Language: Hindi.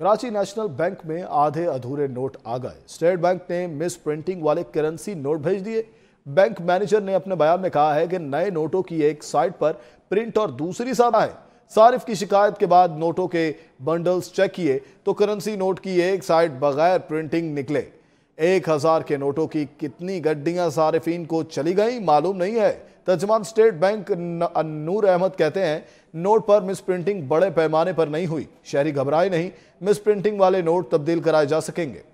कराची नेशनल बैंक में आधे अधूरे नोट आ गए स्टेट बैंक ने मिस प्रिंटिंग वाले करेंसी नोट भेज दिए बैंक मैनेजर ने अपने बयान में कहा है कि नए नोटों की एक साइट पर प्रिंट और दूसरी साधा आए सारिफ की शिकायत के बाद नोटों के बंडल्स चेक किए तो करेंसी नोट की एक साइट बगैर प्रिंटिंग निकले एक हजार के नोटों की कितनी गड्डियां सारिफिन को चली गई मालूम नहीं है तर्जमान स्टेट बैंक नूर अहमद कहते हैं नोट पर मिस प्रिंटिंग बड़े पैमाने पर नहीं हुई शहरी घबराए नहीं मिस प्रिंटिंग वाले नोट तब्दील कराए जा सकेंगे